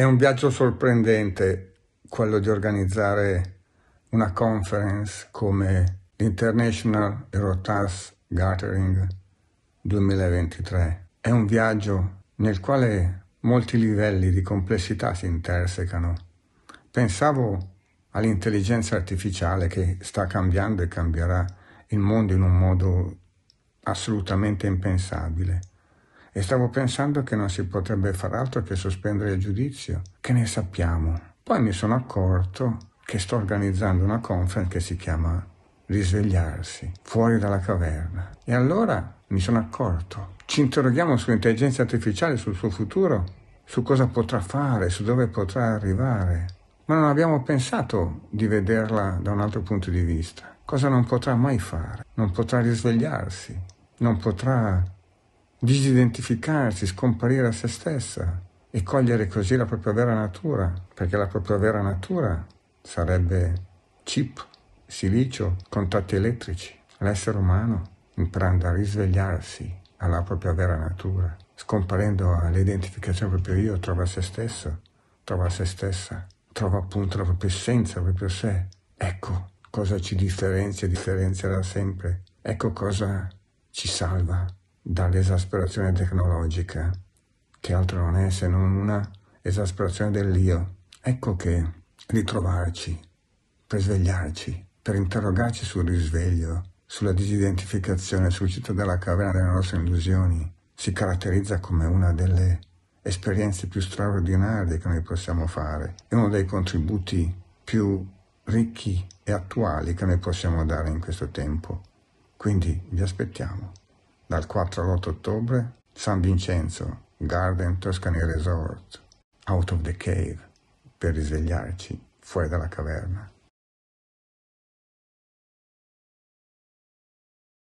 È un viaggio sorprendente quello di organizzare una conference come l'International Eurotas Gathering 2023. È un viaggio nel quale molti livelli di complessità si intersecano. Pensavo all'intelligenza artificiale che sta cambiando e cambierà il mondo in un modo assolutamente impensabile e stavo pensando che non si potrebbe far altro che sospendere il giudizio. Che ne sappiamo? Poi mi sono accorto che sto organizzando una conference che si chiama Risvegliarsi, fuori dalla caverna. E allora mi sono accorto. Ci interroghiamo sull'intelligenza artificiale, sul suo futuro, su cosa potrà fare, su dove potrà arrivare. Ma non abbiamo pensato di vederla da un altro punto di vista. Cosa non potrà mai fare? Non potrà risvegliarsi, non potrà disidentificarsi, scomparire a se stessa e cogliere così la propria vera natura, perché la propria vera natura sarebbe chip, silicio, contatti elettrici. L'essere umano imparando a risvegliarsi alla propria vera natura, scomparendo all'identificazione proprio io, trova se stesso, trova se stessa, trova appunto la propria essenza, il proprio sé. Ecco cosa ci differenzia, differenzia da sempre. Ecco cosa ci salva dall'esasperazione tecnologica, che altro non è se non una esasperazione dell'io. Ecco che ritrovarci, per svegliarci, per interrogarci sul risveglio, sulla disidentificazione, sull'uscita dalla caverna delle nostre illusioni, si caratterizza come una delle esperienze più straordinarie che noi possiamo fare, e uno dei contributi più ricchi e attuali che noi possiamo dare in questo tempo. Quindi vi aspettiamo dal 4 all'8 ottobre, San Vincenzo, Garden Toscany Resort, Out of the Cave, per risvegliarci fuori dalla caverna.